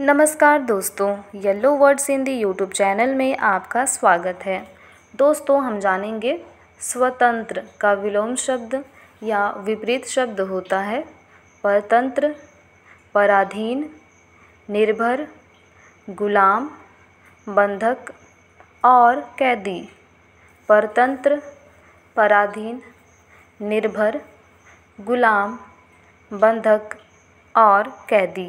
नमस्कार दोस्तों yellow words Hindi YouTube channel में आपका स्वागत है दोस्तों हम जानेंगे स्वतंत्र का विलोम शब्द या विपरीत शब्द होता है परतंत्र पराधीन निर्भर गुलाम बंधक और कैदी परतंत्र पराधीन निर्भर गुलाम बंधक और कैदी